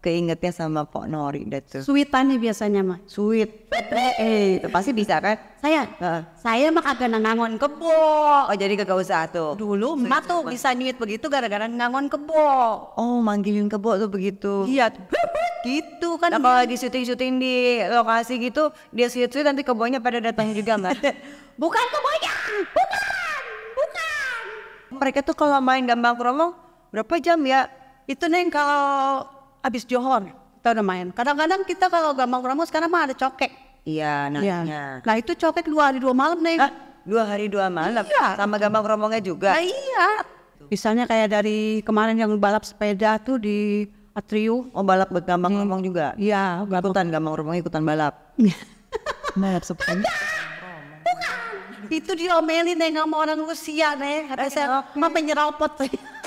keingetnya sama Pak Nori dah tuh. Sweetan biasanya mah. Suit. Eh, itu pasti bisa kan? Saya, uh. saya mah kagak nangangon kebo. Oh jadi kagak usah tuh. Dulu mah tuh bisa nyuit begitu gara-gara nangon kebo. Oh manggilin kebo tuh begitu. Iya. gitu kan. Nah, kalau di syuting-syuting di lokasi gitu, dia syuting sweet nanti kebonya pada datang juga mbak. bukan kebonya, bukan, bukan. Mereka tuh kalau main gambang kromong berapa jam ya? Itu neng kalau habis Johor kita udah main. Kadang-kadang kita kalau gampang promo sekarang mah ada cokek. Iya, nah, ya. ya. nah itu cokek dua hari dua malam nih. Hah? Dua hari dua malam iya. sama gampang romongnya juga. Nah, iya. Misalnya kayak dari kemarin yang balap sepeda tuh di Atrio. Oh balap gampang hmm. Iya. romong juga? Iya. Ikutan gampang romong ikutan balap. balap sepeda. Bukan. Itu diomelin nih sama orang Rusia nih. harusnya saya, mah penyeropot.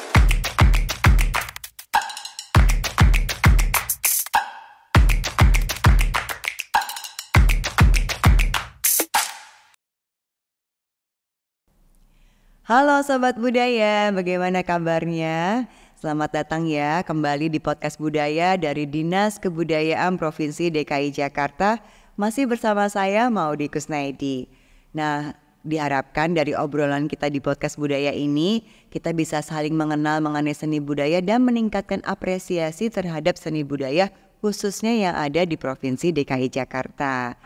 Halo Sobat Budaya, bagaimana kabarnya? Selamat datang ya kembali di Podcast Budaya dari Dinas Kebudayaan Provinsi DKI Jakarta Masih bersama saya Maudi Kusnaidi Nah diharapkan dari obrolan kita di Podcast Budaya ini Kita bisa saling mengenal mengenai seni budaya dan meningkatkan apresiasi terhadap seni budaya khususnya yang ada di Provinsi DKI Jakarta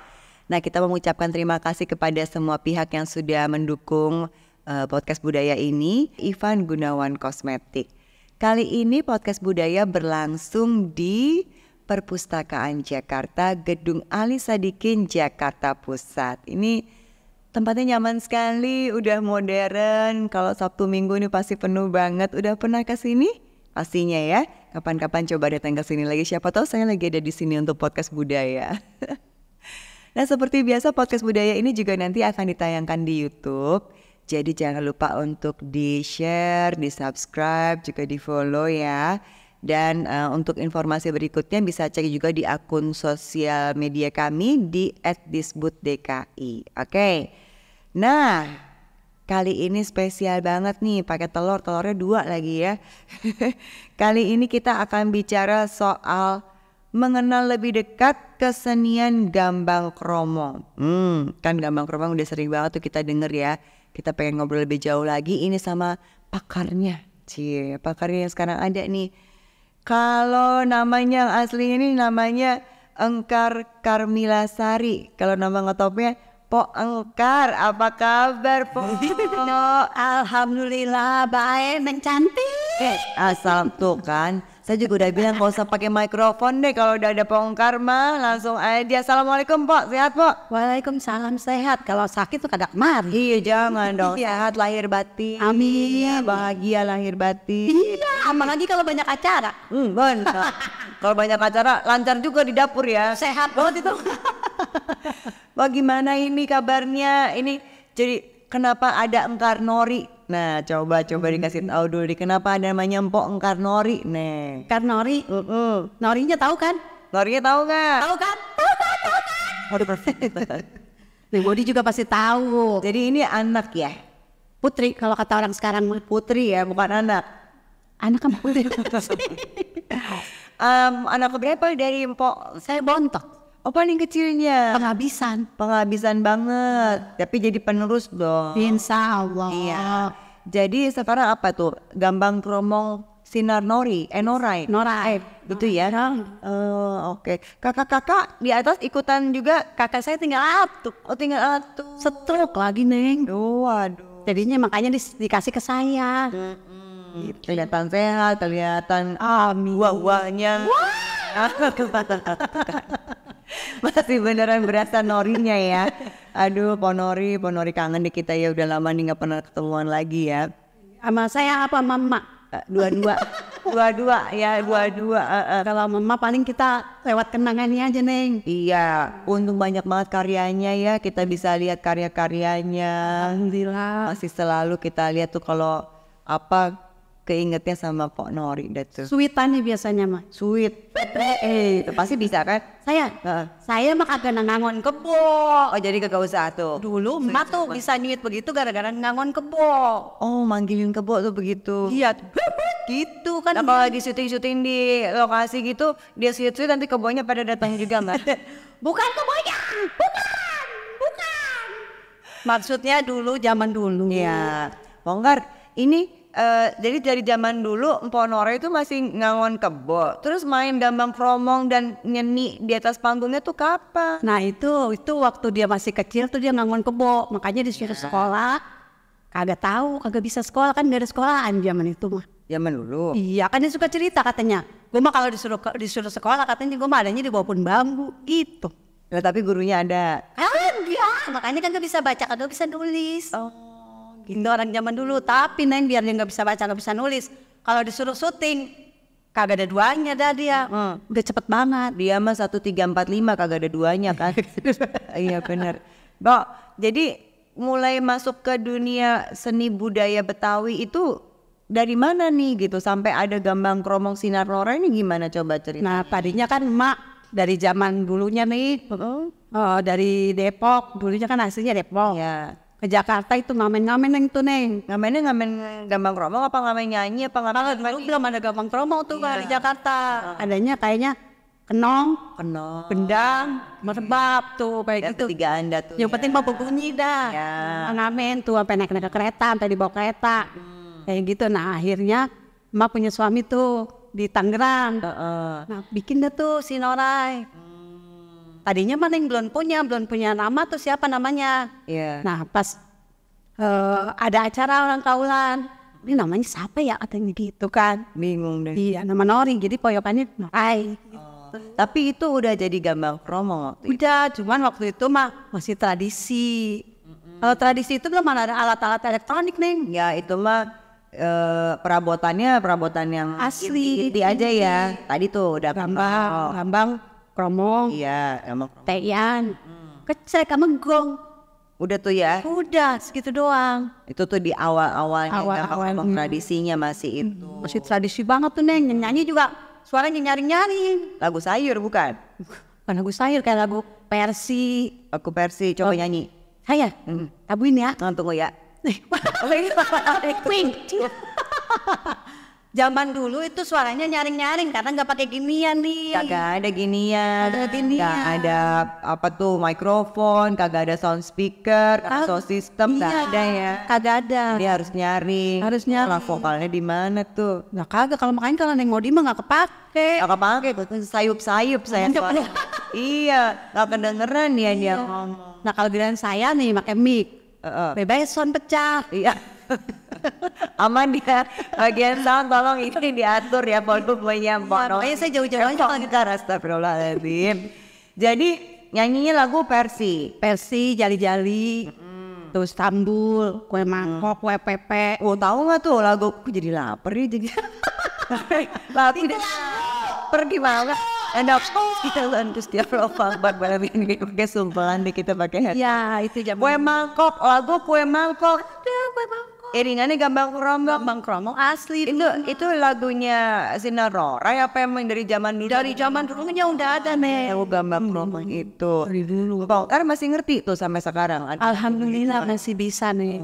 Nah kita mengucapkan terima kasih kepada semua pihak yang sudah mendukung uh, podcast budaya ini Ivan Gunawan Kosmetik. Kali ini podcast budaya berlangsung di Perpustakaan Jakarta, Gedung Ali Sadikin, Jakarta Pusat. Ini tempatnya nyaman sekali, udah modern. Kalau Sabtu Minggu ini pasti penuh banget. Udah pernah ke sini? Pastinya ya. Kapan-kapan coba datang ke sini lagi. Siapa tahu saya lagi ada di sini untuk podcast budaya. nah, seperti biasa podcast budaya ini juga nanti akan ditayangkan di YouTube jadi jangan lupa untuk di-share, di-subscribe, juga di-follow ya. Dan uh, untuk informasi berikutnya bisa cek juga di akun sosial media kami di @disbutdki. Oke. Okay. Nah, kali ini spesial banget nih pakai telur, telurnya dua lagi ya. kali ini kita akan bicara soal mengenal lebih dekat kesenian gambang kromong. Hmm, kan gambang kromong udah sering banget tuh kita denger ya kita pengen ngobrol lebih jauh lagi ini sama pakarnya. Cie, pakarnya yang sekarang ada nih. Kalau namanya yang aslinya ini namanya Engkar Karmila Sari. Kalau nama ngetopnya Po Engkar, apa kabar Po? Alhamdulillah, baik dan cantik. Eh, asal tuh kan saya juga udah bilang gak usah pakai mikrofon deh kalau udah ada pengungkar mah langsung aja. Assalamualaikum pok sehat pok Waalaikumsalam sehat. Kalau sakit tuh kadang mari. Iya jangan dong. Iya. Sehat lahir batin. Amin. Bahagia lahir batin. Iya. lagi kalau banyak acara. Hmm, benar. kalau banyak acara lancar juga di dapur ya. Sehat banget itu. bagaimana ini kabarnya? Ini jadi kenapa ada engkar nori Nah, coba coba hmm. dikasih tahu dulu kenapa ada namanya Mpok Engkar Nori nih. Engkar Nori? Uh -uh. Norinya tahu kan? Norinya tahu enggak? Tahu kan? Tahu kan? Tahu kan? Oh, Nih, Bodi juga pasti tahu. Jadi ini anak ya? Putri kalau kata orang sekarang Putri ya, bukan anak. Anak kan putri. um, anak berapa dari Mpok? Saya bontok. Oh paling kecilnya penghabisan, penghabisan banget. Tapi jadi penerus dong. Insya Allah. Iya. Jadi sekarang apa tuh? Gambang Kromong Sinar Nori, eh Norai. Norai. Eh, gitu ya. Oh, oke. Okay. Kakak-kakak di atas ikutan juga. Kakak saya tinggal atuh. Oh, tinggal atuh. Setruk lagi, Neng. Oh, waduh. Jadinya makanya di, dikasih ke saya. Mm Kelihatan sehat, kelihatan ah, buah-buahnya. Wah. masih beneran berasa norinya ya. Aduh, ponori, ponori kangen deh kita ya udah lama nih nggak pernah ketemuan lagi ya. Sama saya apa mama? Eh, dua-dua, dua-dua ya, dua-dua. Uh, uh. Kalau mama paling kita lewat kenangannya aja neng. Iya, untung banyak banget karyanya ya. Kita bisa lihat karya-karyanya. Alhamdulillah. Masih selalu kita lihat tuh kalau apa keingetnya sama Pak Nori deh tuh. Sweetannya biasanya mah. Sweet. eh, itu pasti bisa kan? Saya. Uh. Saya mah kagak nangon kebo. Oh, jadi kagak usah tuh. Dulu emak tuh bisa nyuit begitu gara-gara nangon kebo. Oh, manggilin kebo tuh begitu. Iya. gitu kan. Nah, kalau di syuting-syuting di lokasi gitu, dia syuting nanti kebonya pada datang juga, Mbak. bukan kebonya. Bukan. Bukan. Maksudnya dulu zaman dulu. Iya. Bongkar, ini Uh, jadi dari zaman dulu Ponore itu masih ngangon kebo. Terus main gambang kromong dan nyeni di atas panggungnya tuh kapan? Nah itu itu waktu dia masih kecil tuh dia ngangon kebo. Makanya disuruh nah. sekolah. Kagak tahu, kagak bisa sekolah kan gak ada sekolahan zaman itu mah. Zaman dulu. Iya, kan dia suka cerita katanya. Gue mah kalau disuruh disuruh sekolah katanya gue mah adanya di bawah pun bambu gitu. Nah, tapi gurunya ada. ya, makanya kan gak bisa baca, kagak bisa nulis. Oh. Gitu orang zaman dulu. Tapi Neng biar dia nggak bisa baca nggak bisa nulis. Kalau disuruh syuting kagak ada duanya dah dia. Hmm. Udah cepet banget. Dia mah satu tiga empat lima kagak ada duanya kan. iya benar. Bo, jadi mulai masuk ke dunia seni budaya Betawi itu dari mana nih gitu sampai ada gambang kromong sinar lora ini gimana coba cerita? Nah tadinya kan emak dari zaman dulunya nih, oh, dari Depok dulunya kan aslinya Depok. Ya ke Jakarta itu ngamen-ngamen yang tuh neng ngamennya ngamen gampang romo apa ngamen nyanyi apa ngamen kalau dulu belum ada gampang romo tuh iya. di Jakarta uh. adanya kayaknya kenong kenong bendang merbab tuh kayak gitu tiga anda tuh yang ya. penting mau bunyi dah ya. ngamen tuh sampai naik-naik ke kereta sampai dibawa kereta hmm. kayak gitu nah akhirnya emak punya suami tuh di Tangerang uh -uh. nah bikin deh tuh si Norai hmm tadinya mana yang belum punya belum punya nama tuh siapa namanya yeah. nah pas uh, ada acara orang kaulan ini namanya siapa ya atau katanya gitu kan bingung deh iya nama Nori jadi poyokannya Norai oh. tapi itu udah jadi gambar promo waktu itu. udah cuman waktu itu mah masih tradisi mm-hmm. kalau tradisi itu belum ada alat-alat elektronik neng ya itu mah Uh, perabotannya perabotan yang asli inti, aja ya iya. tadi tuh udah gambang oh. Kromong. Iya, emang Kromong. Teian. Hmm. kamu gong. Udah tuh ya. Udah, segitu doang. Itu tuh di awal-awalnya awal-awal awal, mm. tradisinya masih itu. Mm, masih tradisi banget tuh, Neng. Nyanyi juga suaranya nyaring-nyaring. Lagu sayur bukan? Bukan lagu sayur, kayak lagu Persi. Aku Persi, coba oh. nyanyi. Saya? Hmm. Tabuin ya. Nah, tunggu ya. Wing. Zaman dulu itu suaranya nyaring-nyaring karena nggak pakai ginian nih. Kagak ada ginian. Ada ginian. Gak ada apa tuh mikrofon, kagak ada sound speaker, kagak sound system, iya. ada ya. Kagak ada. Dia harus nyaring. Harus nyaring. Lah vokalnya di mana tuh? Nah kagak kalau makanya kalau neng Modi mah nggak kepake. Nggak kepake, sayup-sayup saya. iya, nggak kedengeran dia iya. dia ngomong. Nah kalau giliran saya nih pakai mic, uh -uh. bebas sound pecah. Iya. aman dia bagian sound tolong ini diatur ya volumenya Mbak ya, Makanya saya jauh-jauh aja kita astagfirullahaladzim jadi nyanyinya lagu versi, versi jali-jali mm. terus Tambul kue mangkok kue pepe oh tahu nggak tuh lagu aku jadi lapar ya jadi lapar pergi banget Enak kita lanjut setiap profil buat malam ini pakai sumpelan deh kita pakai hati. Ya itu jam. Kue mangkok lagu kue mangkok. Aduh, kue mangkok iringannya gambang kromong gambang kromong asli itu itu lagunya Zina Roray ya, apa emang dari zaman dulu dari zaman dulu, dulunya udah ada nih iya, oh, gambang hmm. kromong itu dari dulu kan masih ngerti tuh sampai sekarang kan? alhamdulillah masih bisa nih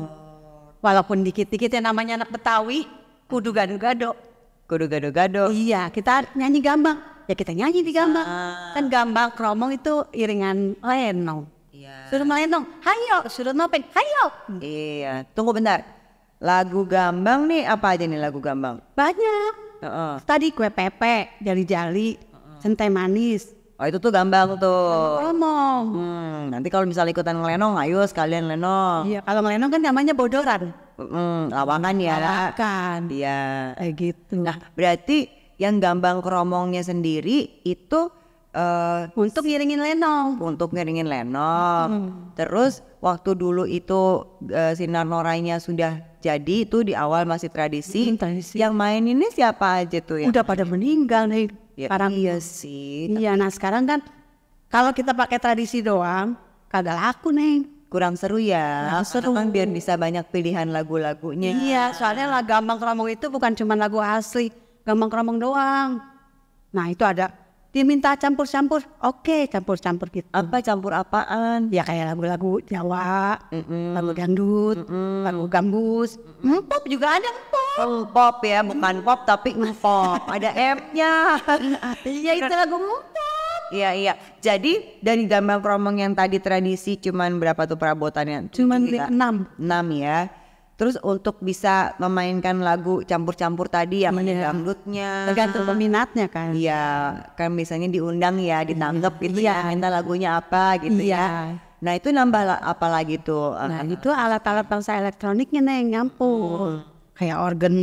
walaupun dikit-dikit yang namanya anak Betawi kudu gado-gado kudu gado-gado iya kita nyanyi gambang ya kita nyanyi di gambang ah. kan gambang kromong itu iringan lenong Iya. Suruh melenong, hayo, suruh nopeng, hayo. Iya, tunggu bentar. Lagu gambang nih apa aja nih lagu gambang? Banyak. Uh-uh. Tadi kue pepe, jali-jali, uh-uh. sentai manis. Oh itu tuh gambang tuh. Ngomong. Hmm, nanti kalau misalnya ikutan ngelenong, ayo sekalian lenong. Iya, kalau ngelenong kan namanya bodoran. Hmm, lawangan ya. Lawangan. Iya. Eh, gitu. Nah, berarti yang gambang keromongnya sendiri itu uh, untuk ngiringin lenong. Untuk ngiringin lenong. Hmm. Terus waktu dulu itu uh, eh, sinar norainya sudah jadi itu di awal masih tradisi. Hmm, tradisi. Yang main ini siapa aja tuh ya? Udah pada meninggal nih. Ya, sekarang iya sih. Iya, nah sekarang kan kalau kita pakai tradisi doang, kagak laku nih. Kurang seru ya. Nah, seru. Kan biar bisa banyak pilihan lagu-lagunya. Iya, soalnya lagu gampang keromong itu bukan cuma lagu asli, gampang keromong doang. Nah, itu ada diminta campur-campur, oke okay, campur-campur gitu. Apa campur apaan? Ya kayak lagu-lagu Jawa, Mm-mm. lagu dangdut, Mm-mm. lagu gambus, mm pop juga ada pop. Mm, pop ya, bukan pop tapi pop. ada M-nya. ya itu lagu pop. Iya iya. Jadi dari gambar kromong yang tadi tradisi cuman berapa tuh perabotannya? Cuman enam. Enam ya. Terus untuk bisa memainkan lagu campur-campur tadi ya main yeah. dangdutnya. Tergantung peminatnya kan. Iya, kan misalnya diundang ya, iya. ditanggap gitu yeah. ya, minta lagunya apa gitu yeah. ya. Nah, itu nambah apa lagi tuh? Nah, itu alat-alat bangsa elektroniknya neng nyampur. Hmm. Kayak organ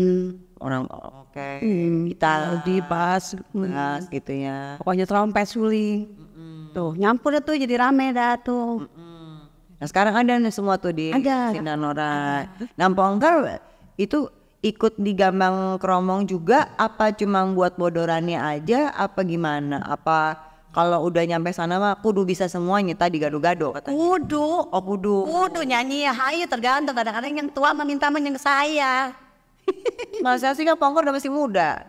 orang oke okay. hmm, kita di bass, bass gitu ya. Pokoknya trompet suling. Mm -mm. Tuh, nyampur tuh jadi rame dah tuh. Mm -mm Nah sekarang ada nih semua tuh di ada, Sindanora. Ada. Nah itu ikut di Gambang Kromong juga apa cuma buat bodorannya aja apa gimana? Apa kalau udah nyampe sana mah kudu bisa semuanya tadi gado-gado katanya. Kudu. Oh kudu. Kudu nyanyi ya hayu tergantung kadang-kadang yang tua meminta menyeng saya. Masa sih kan Pongkor udah masih muda?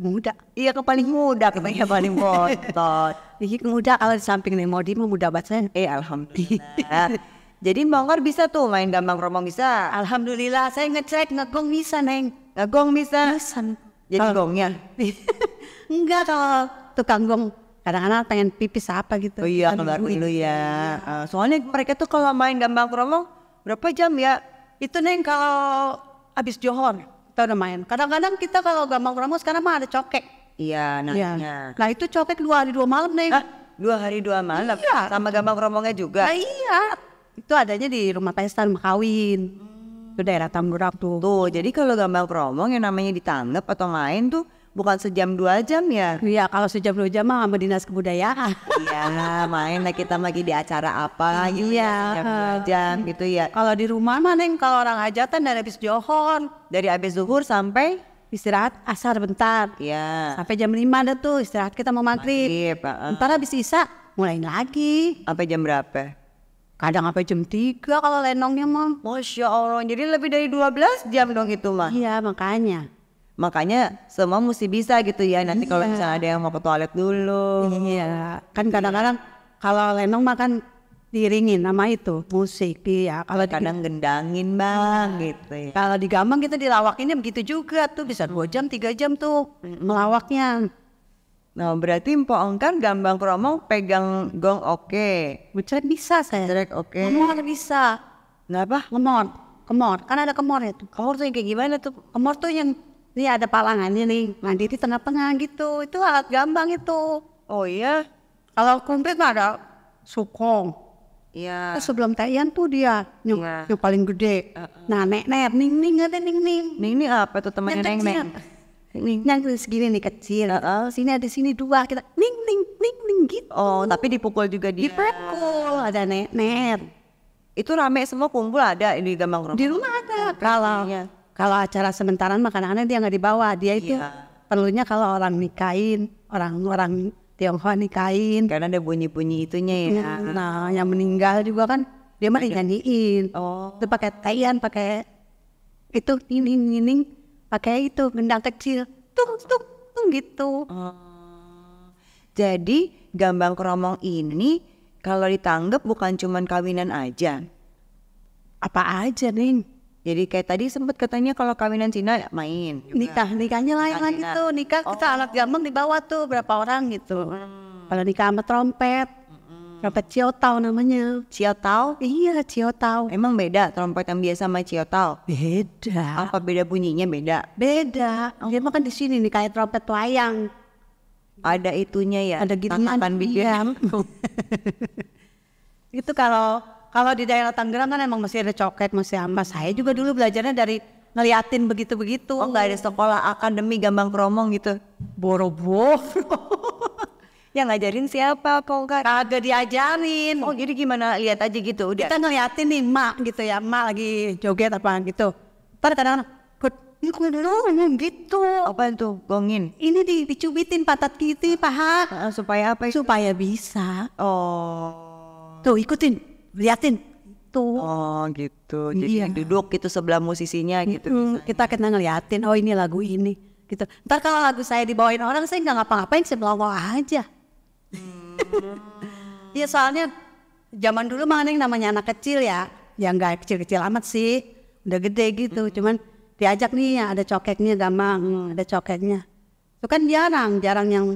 Muda. Iya ke paling muda katanya paling motor. Jadi muda kalau di samping nih Modi muda bacaan eh alhamdulillah. Jadi Bongkar bisa tuh main gambang romong bisa. Alhamdulillah saya ngecek ngegong bisa neng. Ngegong bisa. Bisa. Jadi gongnya. Enggak kalau tukang gong kadang-kadang pengen pipis apa gitu. Oh iya kan keluar dulu ya. Iya. Ah, soalnya mereka tuh kalau main gambang romong berapa jam ya? Itu neng kalau habis Johor kita udah main. Kadang-kadang kita kalau gambang romong sekarang mah ada cokek Iya, Ya. Nah itu copet dua hari dua malam nih. Dua hari dua malam? Iya. Sama gambar romongnya juga? Nah, iya. Itu adanya di rumah pesta rumah kawin. Itu daerah Tamburak tuh. Tuh, jadi kalau gambar romong yang namanya ditanggap atau main tuh bukan sejam dua jam ya? Iya, kalau sejam dua jam mah sama dinas kebudayaan. iya, main lah kita lagi di acara apa gitu iya. ya, sejam dua jam gitu ya. Kalau di rumah mana neng kalau orang hajatan dari habis johor. Dari habis zuhur sampai istirahat asar bentar. Iya. Sampai jam lima ada tuh istirahat kita mau maghrib. maghrib Ntar habis isa mulain lagi. Sampai jam berapa? Kadang sampai jam tiga kalau lenongnya mah. Masya Allah, jadi lebih dari dua belas jam dong itu mah. Iya, makanya. Makanya semua mesti bisa gitu ya. Nanti iya. kalau misalnya ada yang mau ke toilet dulu. Iya, kan kadang-kadang kalau lenong makan diringin nama itu musik ya kalau kadang di, gendangin bang gitu ya. kalau di gambang kita dilawakinnya begitu juga tuh bisa dua jam tiga jam tuh melawaknya Nah berarti Mpok Ongkar gambang kromo pegang gong oke okay. Bucret bisa saya Bucret oke okay. bisa Nggak apa? Kemor Kemor Kan ada kemor ya tuh Kemor tuh yang kayak gimana tuh Kemor tuh yang Ini ada palangannya nih Mandiri tengah-tengah gitu Itu alat gambang itu Oh iya Kalau komplit mah ada sukong Iya. Yeah. Sebelum tayang tuh dia yang yeah. paling gede. Uh, uh. Nah, nek nek ning ning ada ning ning. Ning ning apa tuh temannya neng neng? Ning yang segini nih kecil. Uh, uh. Sini ada sini dua kita ning ning ning ning gitu. Oh, tapi dipukul juga dia. Dipukul ada nek nek. Itu rame semua kumpul ada ini gambang rumah. Di rumah ada. Iya. kalau iya. kalau acara sementara makanannya dia nggak dibawa. Dia itu yeah. perlunya kalau orang nikahin, orang orang Tionghoa nikahin. Karena ada bunyi-bunyi itunya ya. Nah, nah yang meninggal juga kan dia mah nyanyiin. Oh. Itu pakai taian, pakai itu nining nining, pakai itu gendang kecil, tung tung tung gitu. Oh. Jadi gambang kromong ini kalau ditanggap bukan cuman kawinan aja. Apa aja, nih? Jadi kayak tadi sempat katanya kalau kawinan Cina ya main. Juga. Nikah, nikahnya layangan lagi gitu. Nikah oh. kita alat di dibawa tuh berapa orang gitu. Hmm. Kalau nikah sama trompet, hmm. trompet ciotau namanya. Ciotau? Iya, ciotau. Emang beda trompet yang biasa sama ciotau? Beda. Apa beda bunyinya beda? Beda. Oh. Dia makan di sini nih kayak trompet wayang. Ada itunya ya. Ada gitu. Tatapan biji. Iya. itu kalau kalau di daerah Tangerang kan emang masih ada coket, masih apa. Saya juga dulu belajarnya dari ngeliatin begitu-begitu. Oh, nggak ada sekolah akademi gambang kromong gitu. Boro-boro. yang ngajarin siapa kok enggak? Kagak diajarin. Oh jadi gimana lihat aja gitu. Udah. Kita ngeliatin nih mak gitu ya, mak lagi joget apa gitu. Ntar kadang-kadang, ini dulu ngomong gitu. Apa itu? Gongin? Ini di, dicubitin patat kiti gitu, paha. supaya apa? Itu? Supaya bisa. Oh. Tuh ikutin liatin tuh. Oh gitu. Jadi iya. duduk gitu sebelah musisinya gitu. Mm, kita kena ngeliatin, oh ini lagu ini gitu. Ntar kalau lagu saya dibawain orang saya nggak ngapa-ngapain, saya melongo aja. Hmm. Iya soalnya zaman dulu mana yang namanya anak kecil ya, Yang nggak kecil-kecil amat sih, udah gede gitu. Mm. Cuman diajak nih ada cokeknya gampang, ada cokeknya. Itu kan jarang, jarang yang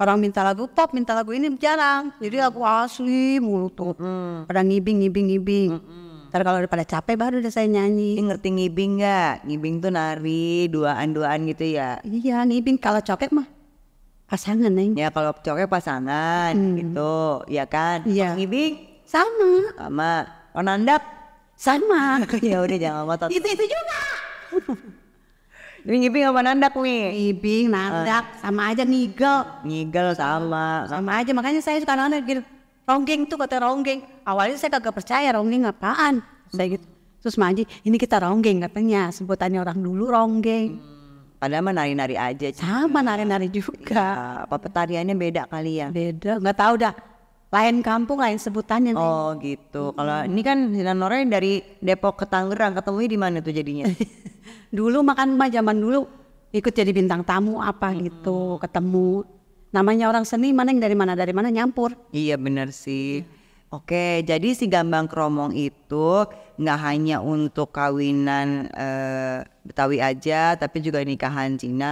orang minta lagu pop, minta lagu ini jarang. Jadi lagu asli mulut tuh. hmm. Pada ngibing, ngibing, ngibing. Tapi Ntar kalau udah pada capek baru udah saya nyanyi. Ini ngerti ngibing nggak? Ngibing tuh nari duaan-duaan gitu ya? Iya ngibing. Kalau coket mah pasangan nih. Ya kalau coket pasangan hmm. gitu, ya kan? Iya. Oh, ngibing sama. Sama. nandap sama. ya udah jangan ngotot. Itu itu juga ngibing apa nandak nih ngibing nandak uh, sama aja nigel. Nigel, sama, sama aja makanya saya suka nandak gitu ronggeng tuh kata ronggeng awalnya saya kagak percaya ronggeng apaan hmm. saya gitu terus maji, ini kita ronggeng katanya sebutannya orang dulu ronggeng hmm. padahal mah nari-nari aja sama nari-nari juga ya, apa petariannya beda kali ya beda nggak tau dah lain kampung lain sebutannya oh gitu kalau hmm. ini kan Hilanore dari Depok ke Tangerang ketemu di mana tuh jadinya Dulu makan mah zaman dulu ikut jadi bintang tamu apa hmm. gitu, ketemu. Namanya orang seni mana yang dari mana dari mana nyampur. Iya benar sih. Hmm. Oke, jadi si gambang kromong itu nggak hanya untuk kawinan uh, Betawi aja, tapi juga nikahan Cina.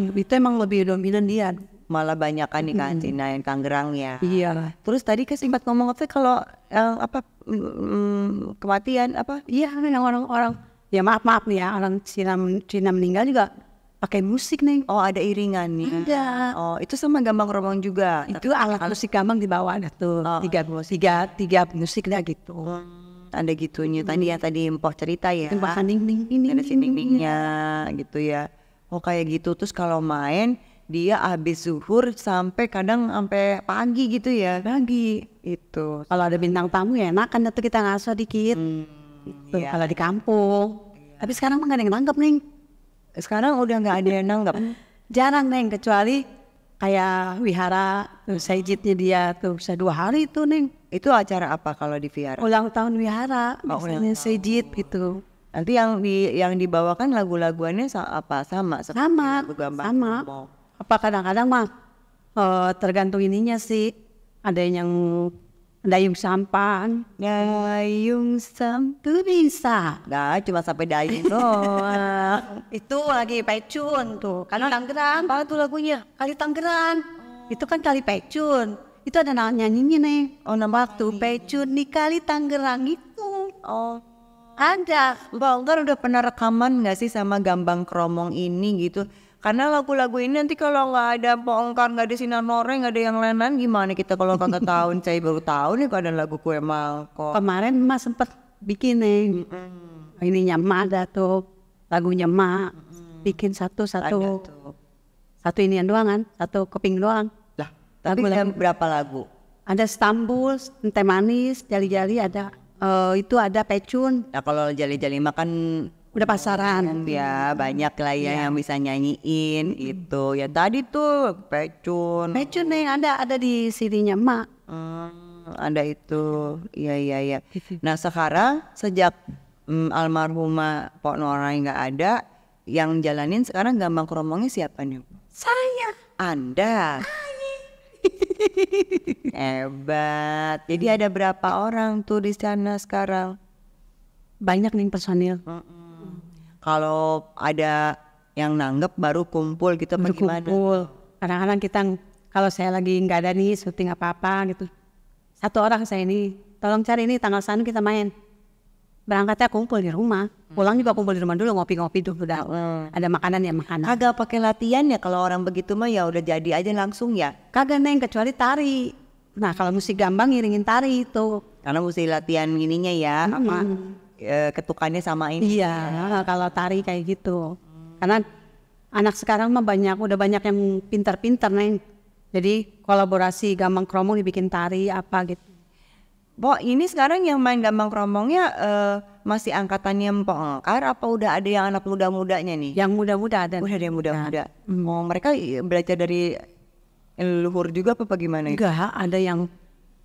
Hmm, itu emang lebih dominan dia. Malah banyak kan nikahan hmm. Cina yang kangerang ya. Iya. Terus tadi kan ngomong apa kalau uh, apa mm, mm, kematian apa? Iya, orang-orang ya maaf maaf nih ya orang Cina Cina meninggal juga pakai musik nih. Oh ada iringan nih. Ada. Oh itu sama gambang romang juga. Itu alat, alat musik gambang di bawah ada tuh oh, tiga musik. tiga tiga musik lah gitu. Hmm. Ada gitunya tadi hmm. yang tadi empoh cerita ya. tempat ding ning ini ada ding dingnya gitu ya. Oh kayak gitu terus kalau main dia habis zuhur sampai kadang sampai pagi gitu ya. Pagi itu. Kalau ada bintang tamu ya enak kan itu kita ngaso dikit. Hmm Gitu. yeah. kalau di kampung yeah. tapi sekarang mah gak ada yang nangkep neng sekarang udah nggak ada yang nangkep mm. jarang neng kecuali kayak wihara tuh sejitnya dia tuh bisa dua hari itu neng itu acara apa kalau di wihara ulang tahun wihara oh, misalnya sejit gitu nanti yang di yang dibawakan lagu-laguannya apa sama sama sama. apa kadang-kadang mah uh, tergantung ininya sih ada yang dayung sampan dayung sam itu bisa nggak cuma sampai dayung doang itu lagi pecun tuh kali Tanggerang. apa tuh lagunya kali Tanggerang. oh. itu kan kali pecun itu ada nyanyinya nih oh nama waktu pecun di kali Tanggerang itu oh ada Bongkar udah pernah rekaman nggak sih sama Gambang Kromong ini gitu karena lagu-lagu ini nanti kalau nggak ada pongkar nggak ada sinar noreng nggak ada yang lain-lain gimana kita kalau kagak tahun saya baru tahu nih ada lagu kue mangkok kemarin mas sempet bikin nih mm-hmm. ininya mak ada tuh lagunya mak mm-hmm. bikin satu satu satu ini yang doang kan satu keping doang lah tapi lagu, berapa lagu ada Stambul teh manis jali-jali ada uh, itu ada pecun nah kalau jali-jali makan udah pasaran ya banyak lah ya, ya. yang bisa nyanyiin itu ya tadi tuh pecun pecun yang ada ada di sini mak hmm, ada itu iya iya iya nah sekarang sejak mm, almarhumah Pak Nora nggak ada yang jalanin sekarang gampang keromongnya siapa nih saya anda hebat jadi ada berapa orang tuh di sana sekarang banyak nih personil mm -mm kalau ada yang nanggep baru kumpul gitu baru bagaimana? kumpul kadang-kadang kita kalau saya lagi nggak ada nih syuting apa-apa gitu satu orang saya ini tolong cari ini tanggal sana kita main berangkatnya kumpul di rumah pulang juga kumpul di rumah dulu ngopi-ngopi dulu udah hmm. ada makanan ya makanan kagak pakai latihan ya kalau orang begitu mah ya udah jadi aja langsung ya kagak neng kecuali tari nah kalau musik gampang ngiringin tari itu karena musik latihan ininya ya hmm. Eh, ketukannya sama ini. Iya, ya. kalau tari kayak gitu. Hmm. Karena anak sekarang mah banyak, udah banyak yang pintar-pintar nih. Jadi kolaborasi gambang kromong dibikin tari apa gitu. Bo, ini sekarang yang main gambang kromongnya uh, eh, masih angkatannya Mpok Karena apa udah ada yang anak muda-mudanya nih? Yang muda-muda ada. Udah ada yang muda-muda. Nah, Mau mm. Oh, mereka belajar dari leluhur juga apa, bagaimana? gimana? Enggak, ada yang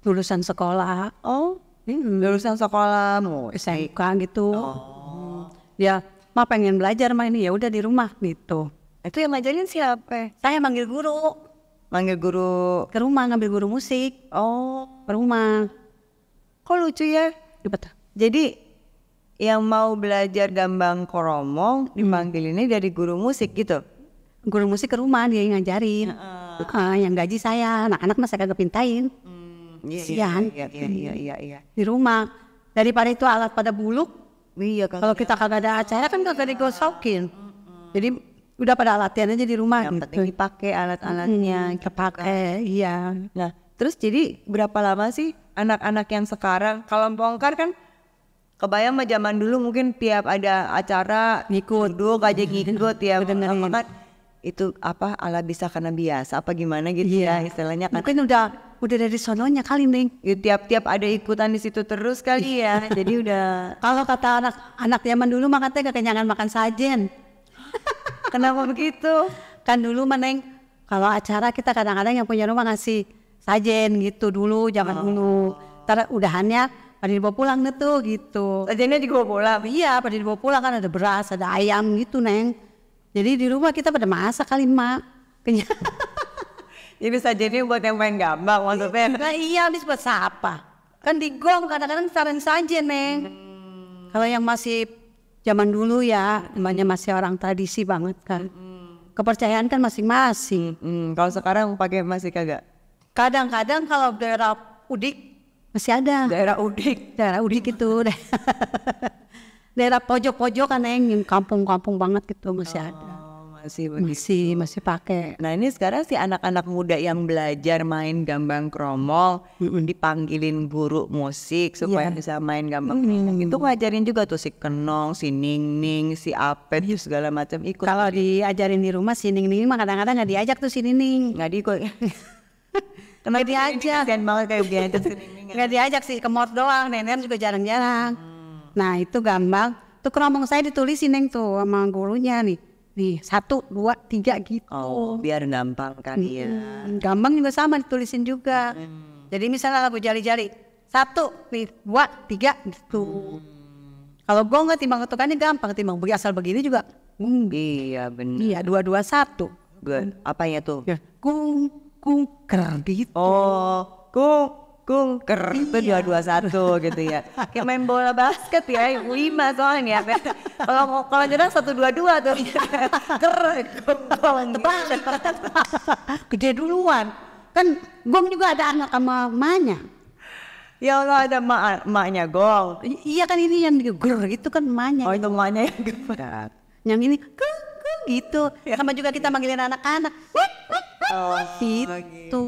lulusan sekolah. Oh, hmm. lulusan sekolahmu SMK gitu oh. ya mah pengen belajar mah ini ya udah di rumah gitu itu yang ngajarin siapa saya manggil guru manggil guru ke rumah ngambil guru musik oh ke rumah kok lucu ya iya, Betul. jadi yang mau belajar gambang koromong hmm. dipanggil ini dari guru musik gitu guru musik ke rumah dia yang ngajarin uh. Uh, yang gaji saya anak-anak masa kagak pintain Iya, kesian. Iya, iya, iya, iya, iya. Di rumah. Daripada itu alat pada buluk. Iya, kalau kita kagak ada acara kan kagak digosokin. Jadi udah pada latihan aja di rumah yang gitu. penting dipakai alat-alatnya hmm, kepakai iya nah terus jadi berapa lama sih anak-anak yang sekarang kalau bongkar kan kebayang mah zaman dulu mungkin tiap ada acara ngikut dulu aja ngikut ya benar itu apa ala bisa karena biasa apa gimana gitu yeah. ya istilahnya kan mungkin udah udah dari sononya kali nih ya, tiap-tiap ada ikutan di situ terus kali ya jadi udah kalau kata anak anak zaman dulu mah katanya kekenyangan makan sajen kenapa begitu kan dulu meneng kalau acara kita kadang-kadang yang punya rumah ngasih sajen gitu dulu jangan oh. dulu ntar udahannya pada dibawa pulang itu tuh gitu. Sajennya juga bawa pulang? Iya pada dibawa pulang kan ada beras, ada ayam gitu Neng. Jadi di rumah kita pada masak kali mak. Kenyang. Ya bisa jadi buat yang main gambar maksudnya. Nah, iya habis buat siapa? Kan di gong kadang-kadang saran saja, Neng. Hmm. Kalau yang masih zaman dulu ya, namanya masih orang tradisi banget kan. Hmm. Kepercayaan kan masing-masing. Hmm. Kalau sekarang pakai masih kagak? Kadang-kadang kalau daerah udik masih ada. Daerah udik, daerah udik itu. daerah pojok-pojok kan yang kampung-kampung banget gitu masih oh. ada masih begitu. masih masih pakai. Nah ini sekarang si anak-anak muda yang belajar main gambang kromol mm-hmm. dipanggilin guru musik iya. supaya yeah. bisa main gambang mm-hmm. itu ngajarin juga tuh si kenong, si ningning, si apen yeah. segala macam ikut. Kalau diajarin di rumah si ningning mah kadang-kadang nggak diajak tuh si ningning nggak diikut. nggak diajak? Dan banget kayak begini ya? Nggak diajak sih kemot doang, nenek juga jarang-jarang. Hmm. Nah itu gambang. Tuh kromong saya ditulisin neng tuh sama gurunya nih di satu dua tiga gitu oh biar gampang kan hmm, iya gampang juga sama ditulisin juga hmm. jadi misalnya lagu jari-jari satu nih dua tiga gitu hmm. kalau gue nggak timbang ketukannya gampang timbang bagi asal begini juga hmm. iya benar iya dua dua satu Good. ya tuh ya. kung ker gitu oh kung Kung ker itu dua iya. dua satu gitu ya kayak main bola basket ya lima soalnya ya, kalau mau kalau nyerang satu dua dua tuh ker tebal gede duluan kan gong juga ada anak sama mamanya Ya Allah ada mak maknya Gong. Iya kan ini yang ger itu kan maknya. Oh itu maknya yang ger Yang ini kung kung gitu. Ya. Sama juga kita manggilin anak-anak. Oh, gitu. gitu.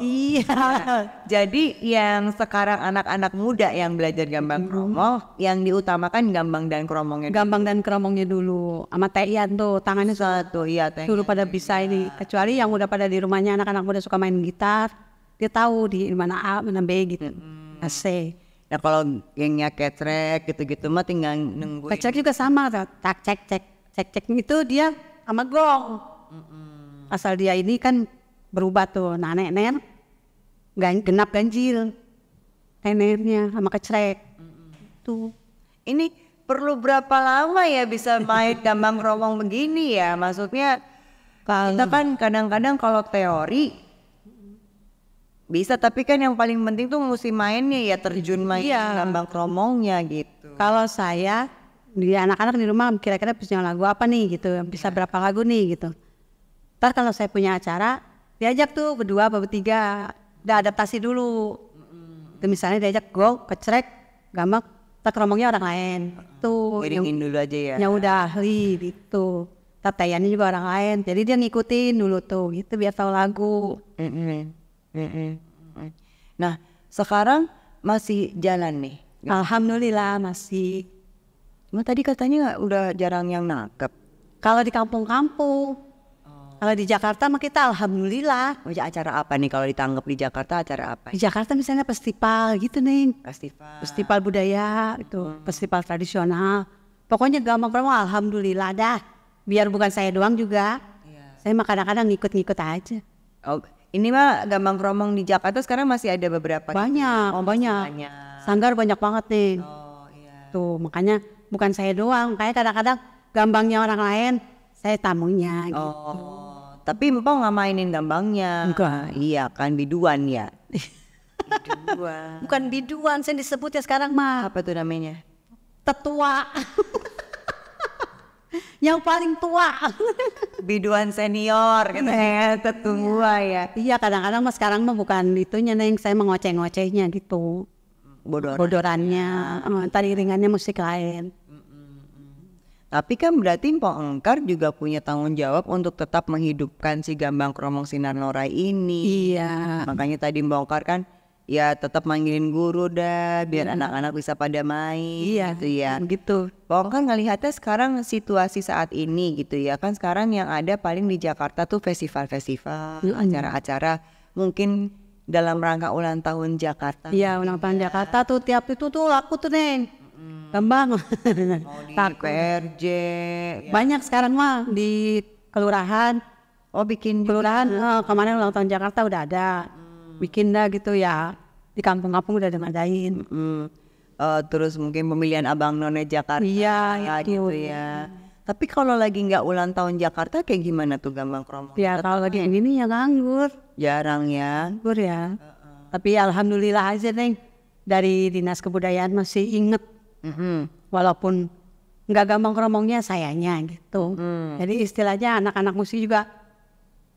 Iya. iya. jadi yang sekarang anak-anak muda yang belajar gambang mm kromong, yang diutamakan gambang dan kromongnya. Gambang dan kromongnya dulu, sama Tian tuh tangannya satu, iya Tian. Dulu pada bisa ini. Iya. Kecuali yang udah pada di rumahnya anak-anak muda suka main gitar, dia tahu di mana A, mana B gitu. mm C. Nah kalau gengnya ketrek gitu-gitu mah tinggal nunggu. Ketrek juga sama, tak cek cek cek cek itu dia sama gong. mm -mm. Asal dia ini kan berubah tuh. Nah, nenek gan genap ganjil tenernya sama kecrek tuh ini perlu berapa lama ya bisa main gambang romong begini ya maksudnya kalau kita kan kadang-kadang kalau teori bisa tapi kan yang paling penting tuh mesti mainnya ya terjun main iya. gambang romongnya gitu kalau saya di anak-anak di rumah kira-kira punya lagu apa nih gitu bisa iya. berapa lagu nih gitu ntar kalau saya punya acara diajak tuh berdua atau bertiga udah adaptasi dulu itu misalnya diajak go kecrek gamak tak orang lain tuh iringin dulu aja ya ya udah ahli gitu tatayannya juga orang lain jadi dia ngikutin dulu tuh gitu biar tahu lagu nah sekarang masih jalan nih alhamdulillah masih Cuma tadi katanya udah jarang yang nangkep kalau di kampung-kampung kalau di Jakarta mah kita alhamdulillah. Mau oh, iya, acara apa nih kalau ditanggap di Jakarta acara apa? Di Jakarta misalnya festival gitu nih. Festival. Festival budaya itu, hmm. festival tradisional. Pokoknya gampang promo alhamdulillah dah. Biar bukan saya doang juga. Iya. Saya mah kadang-kadang ngikut-ngikut aja. Oh, ini mah gampang romong di Jakarta sekarang masih ada beberapa. Banyak, oh, banyak. banyak. Sanggar banyak banget nih. Oh, iya. Tuh, makanya bukan saya doang, kayak kadang-kadang gampangnya orang lain, saya tamunya oh. gitu. Tapi Mpok nggak mainin gambangnya. Enggak. Iya kan biduan ya. biduan. Bukan biduan, saya disebutnya sekarang mah. Apa tuh namanya? Tetua. yang paling tua biduan senior gitu ya tetua ya iya kadang-kadang mas sekarang mah bukan itunya neng saya mengoceh-ngocehnya gitu bodorannya ya. tadi ringannya musik lain tapi kan berarti Mpok Engkar juga punya tanggung jawab untuk tetap menghidupkan si Gambang Kromong Sinar Norai ini. Iya. Makanya tadi Mpok Engkar kan ya tetap manggilin guru dah biar iya. anak-anak bisa pada main. Iya. Gitu ya. Gitu. Mpok Engkar ngelihatnya sekarang situasi saat ini gitu ya. Kan sekarang yang ada paling di Jakarta tuh festival-festival, acara-acara mungkin dalam rangka ulang tahun Jakarta. Iya, ulang tahun Jakarta tuh tiap itu tuh laku tuh, Neng hmm. tambang oh, PRJ ya. banyak sekarang mah di kelurahan oh bikin gitu. kelurahan oh, kemarin ulang tahun Jakarta udah ada hmm. bikin dah gitu ya di kampung-kampung udah dimadain hmm. uh, terus mungkin pemilihan abang none Jakarta iya gitu ya, gitu ya tapi kalau lagi nggak ulang tahun Jakarta kayak gimana tuh gambang kromo? Ya kalau lagi yang ini ya nganggur. Jarang ya. Nganggur ya. Uh -uh. Tapi alhamdulillah aja Neng dari Dinas Kebudayaan masih inget Mm-hmm. Walaupun nggak gampang keromongnya sayanya gitu. Mm. Jadi istilahnya anak-anak musik juga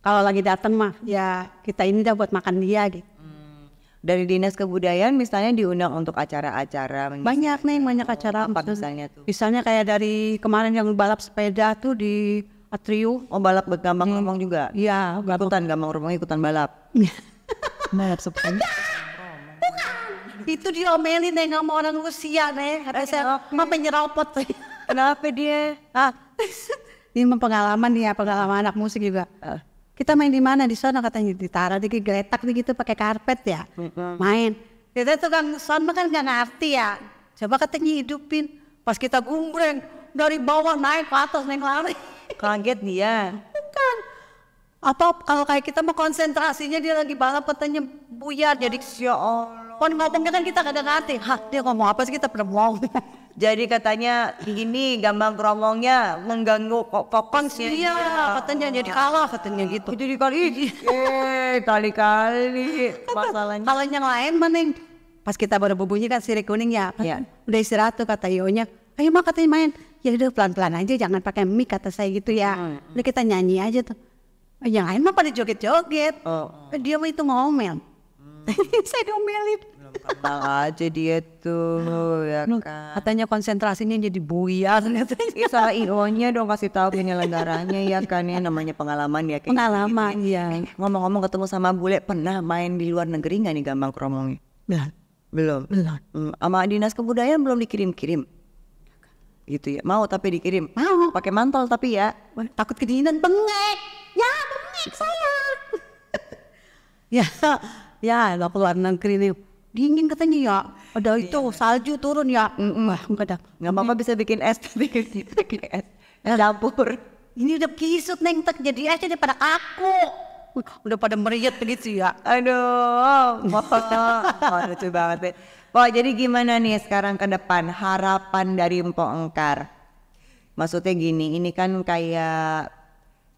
kalau lagi datang mah ya kita ini dah buat makan dia gitu. Mm. Dari dinas kebudayaan misalnya diundang untuk acara-acara banyak nih banyak oh, acara apa misalnya tuh? Misalnya kayak dari kemarin yang balap sepeda tuh di Atrium. Oh balap gampang hmm. juga? Iya. Ikutan gampang ngomong ikutan balap. balap sepeda itu diomelin Neng sama orang Rusia nih Kata saya, mama nyerobot. Kenapa dia? Ah, ini pengalaman nih ya, pengalaman anak musik juga. Ah. Kita main di mana di sana katanya ditaruh di geletak gitu pakai karpet ya. Main. Kita tukang sound kan nggak ngerti ya. Coba katanya hidupin. Pas kita gumbreng dari bawah naik ke atas naik lari. Kaget dia. kan Apa kalau kayak kita mau konsentrasinya dia lagi balap katanya buyar jadi. Ya Allah kan ngomongnya kan kita kadang ngerti hah dia ngomong apa sih kita pernah ngomong. Jadi katanya ini gampang keromongnya mengganggu kokong sih. Iya, iya, katanya jadi kalah katanya gitu. Itu dikali, eh kali-kali masalahnya. Kalau yang lain yang pas kita baru berbunyi kan sirik kuning ya. Iya. Udah istirahat tuh kata Ionya. Ayo mah katanya main. Ya udah pelan-pelan aja jangan pakai mic kata saya gitu ya. Oh, iya. Udah kita nyanyi aja tuh. Yang lain mah pada joget-joget. Oh. Dia mah itu ngomel. Hmm. saya diomelin tenang aja dia tuh ya kan. Katanya konsentrasinya jadi buyar iya, Salah IO-nya dong kasih tahu penyelenggaranya ya kan ya namanya pengalaman ya kayak gitu. Pengalaman gitu. ya. Ngomong-ngomong ketemu sama bule pernah main di luar negeri nggak nih gampang Kromongnya? Belum. Belum. Belum. Hmm, sama Dinas Kebudayaan belum dikirim-kirim gitu ya mau tapi dikirim mau pakai mantel tapi ya takut kedinginan bengek ya bengek saya ya ya lo keluar negeri nih dingin katanya ya ada iya. itu salju turun ya wah enggak ada nggak apa-apa bisa bikin es bikin, bikin es ya. campur ini udah kisut neng tak jadi aja pada aku udah pada meriat begitu ya aduh oh, oh, lucu banget deh Pak, jadi gimana nih sekarang ke depan harapan dari Mpok Engkar? Maksudnya gini, ini kan kayak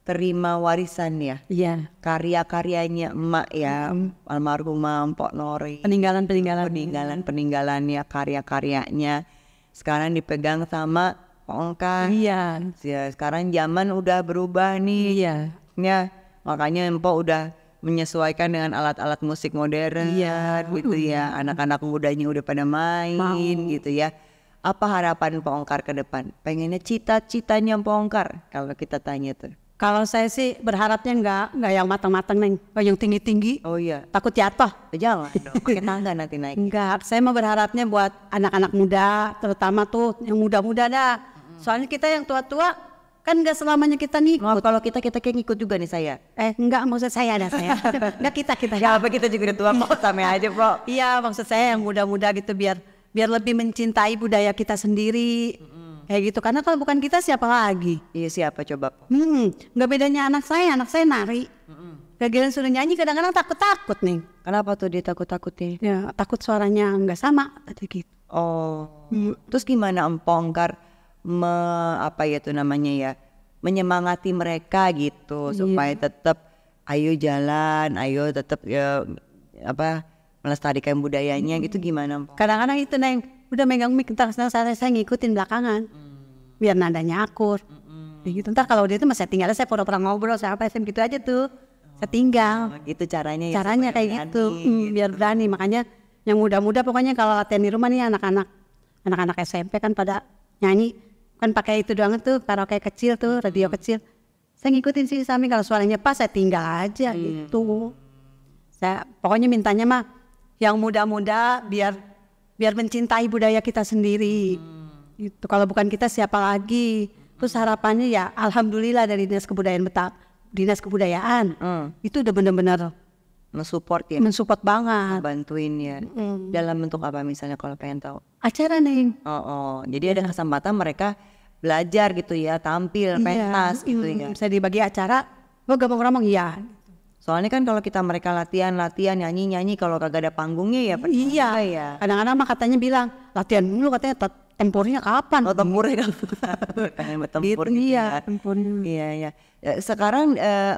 terima warisannya. Iya. Karya-karyanya emak ya, mm. almarhumah Mpok Nori. Peninggalan-peninggalan. Peninggalan-peninggalannya, karya-karyanya. Sekarang dipegang sama Ongka. Iya. Ya, sekarang zaman udah berubah nih. Iya. Ya, makanya Mpok udah menyesuaikan dengan alat-alat musik modern iya. gitu ya. Iya. Anak-anak mudanya udah pada main Mau. gitu ya apa harapan Pongkar ke depan? Pengennya cita-citanya Pongkar kalau kita tanya tuh. Kalau saya sih berharapnya nggak nggak yang matang-matang neng, oh, yang tinggi-tinggi. Oh iya. Takut jatuh. Jangan. Pakai tangga nanti naik. Enggak, saya mau berharapnya buat anak-anak muda, terutama tuh yang muda-muda dah. Soalnya kita yang tua-tua kan nggak selamanya kita ngikut. kalau kita kita kayak ngikut juga nih saya. Eh nggak maksud saya ada saya. nggak kita kita. Ya apa kita juga tua mau sama aja bro. Iya maksud saya yang muda-muda gitu biar biar lebih mencintai budaya kita sendiri. Mm -hmm kayak gitu karena kalau bukan kita siapa lagi iya siapa coba hmm nggak bedanya anak saya anak saya nari mm-hmm. suruh nyanyi kadang-kadang takut-takut nih kenapa tuh dia takut-takutnya ya takut suaranya nggak sama tadi gitu oh hmm. terus gimana empongkar me apa ya tuh namanya ya menyemangati mereka gitu yeah. supaya tetap ayo jalan ayo tetap ya apa melestarikan budayanya gitu hmm. gitu gimana kadang-kadang itu neng udah megang mic ntar saya, saya ngikutin belakangan hmm. biar nadanya akur hmm. Ya gitu ntar kalau dia itu masih tinggal saya pura-pura ngobrol saya apa gitu aja tuh saya tinggal oh, gitu caranya ya, caranya kayak berani, gitu. Hmm, gitu biar berani makanya yang muda-muda pokoknya kalau latihan di rumah nih anak-anak anak-anak SMP kan pada nyanyi kan pakai itu doang tuh kayak kecil tuh hmm. radio hmm. kecil saya ngikutin sih Sami kalau suaranya pas saya tinggal aja hmm. gitu saya pokoknya mintanya mah yang muda-muda biar biar mencintai budaya kita sendiri. Hmm. Itu kalau bukan kita siapa lagi? Terus hmm. harapannya ya alhamdulillah dari Dinas Kebudayaan Betak, Dinas Kebudayaan. Hmm. Itu udah benar-benar mensupport ya. Mensupport banget. Bantuin ya. Hmm. Dalam bentuk apa misalnya kalau pengen tahu? Acara neng Oh, oh. Jadi ada iya. kesempatan mereka belajar gitu ya, tampil, iya. pentas iya. gitu ya. Bisa dibagi acara, gue gak mau ngomong iya Soalnya kan kalau kita mereka latihan, latihan, nyanyi, nyanyi, kalau kagak ada panggungnya ya Iya. Ya. Kadang-kadang mah katanya bilang latihan dulu katanya tempurnya kapan? Oh tempurnya kapan? tempur. Gitu, gitu, iya, ya. tempurnya. Iya, iya. Ya, sekarang uh, eh,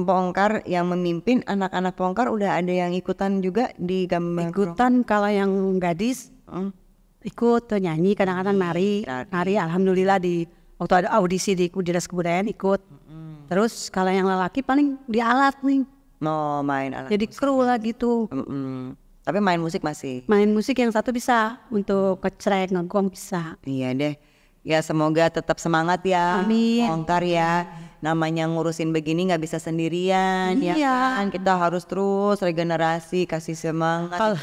Pongkar yang memimpin anak-anak Pongkar udah ada yang ikutan juga di gambar. Ikutan kalau yang gadis hmm. ikut tuh nyanyi kadang-kadang nari, nari. Alhamdulillah di waktu ada audisi di Dinas Kebudayaan ikut. Hmm. Terus kalau yang lelaki paling di alat nih. No main alat. Jadi musik. kru lah gitu. Mm -mm. Tapi main musik masih. Main musik yang satu bisa untuk kecrek ngegong bisa. Iya deh. Ya semoga tetap semangat ya. Amin. Ongkar ya. Namanya ngurusin begini nggak bisa sendirian ya iya. ya kan. Kita harus terus regenerasi, kasih semangat, Kalau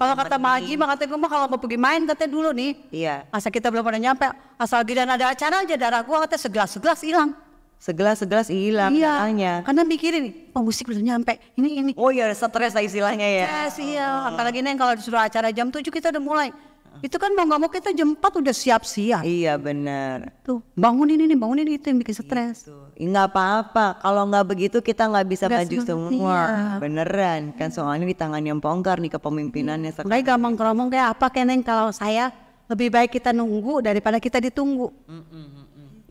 Kalau kata Maji, mah kata gue kalau mau pergi main katanya dulu nih. Iya. Asal kita belum pernah nyampe, asal giliran ada acara aja darah gua katanya segelas-segelas hilang segelas-segelas hilang iya, katanya. Karena mikirin pemusik belum nyampe. Ini ini. Oh iya, stres lah istilahnya ya. Stres iya. Oh. Apalagi nih kalau disuruh acara jam 7 kita udah mulai. Itu kan mau nggak mau kita jam 4 udah siap-siap. Iya benar. Tuh bangunin ini bangunin itu yang bikin stres. Gitu. Nggak apa-apa. Kalau nggak begitu kita nggak bisa Gak maju iya. semua. Iya. Beneran kan iya. soalnya di tangan yang pongkar nih kepemimpinannya. Iya. Makanya gampang ngomong kayak apa kayak neng kalau saya lebih baik kita nunggu daripada kita ditunggu. Mm -mm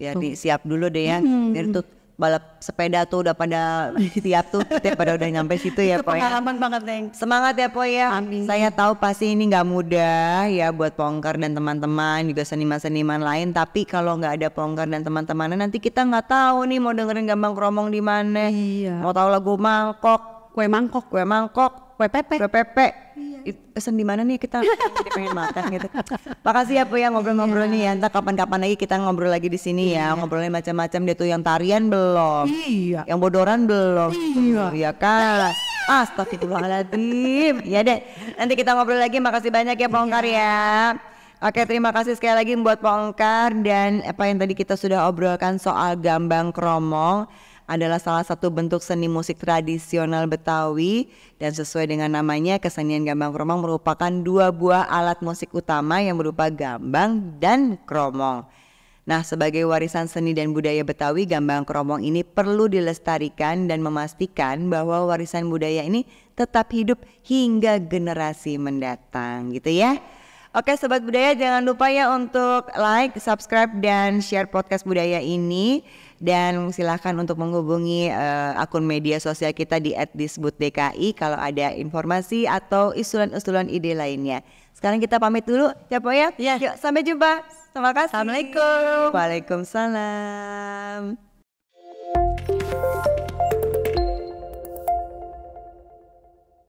ya di siap dulu deh ya. Hmm. Biar tuh balap sepeda tuh udah pada siap tuh kita pada udah nyampe situ ya Poy. Pengalaman banget Neng. Semangat ya Poy ya. Amin. Saya tahu pasti ini nggak mudah ya buat Pongkar dan teman-teman juga seniman-seniman lain. Tapi kalau nggak ada Pongkar dan teman teman nanti kita nggak tahu nih mau dengerin gambang kromong di mana. Iya. Mau tahu lagu mangkok, kue mangkok, kue mangkok, kue pepe, kue pepe pesan di mana nih kita jadi pengen makan gitu. Makasih ya Bu ya ngobrol-ngobrol yeah. nih ya. Entar kapan-kapan lagi kita ngobrol lagi di sini yeah. ya. Iya. ngobrolnya macam-macam deh tuh yang tarian belum. Iya. Yeah. Yang bodoran belum. Iya. Iya kan. Astagfirullahaladzim. ya deh. Nanti kita ngobrol lagi. Makasih banyak ya Pongkar yeah. ya. Oke terima kasih sekali lagi buat Pak dan apa yang tadi kita sudah obrolkan soal gambang kromong adalah salah satu bentuk seni musik tradisional Betawi dan sesuai dengan namanya kesenian gambang kromong merupakan dua buah alat musik utama yang berupa gambang dan kromong. Nah, sebagai warisan seni dan budaya Betawi, gambang kromong ini perlu dilestarikan dan memastikan bahwa warisan budaya ini tetap hidup hingga generasi mendatang, gitu ya. Oke, sobat budaya, jangan lupa ya untuk like, subscribe, dan share podcast budaya ini dan silahkan untuk menghubungi uh, akun media sosial kita di @disbutdki kalau ada informasi atau usulan-usulan ide lainnya. Sekarang kita pamit dulu, ya ya. Yeah. Yuk, sampai jumpa. Terima kasih. Assalamualaikum. Waalaikumsalam.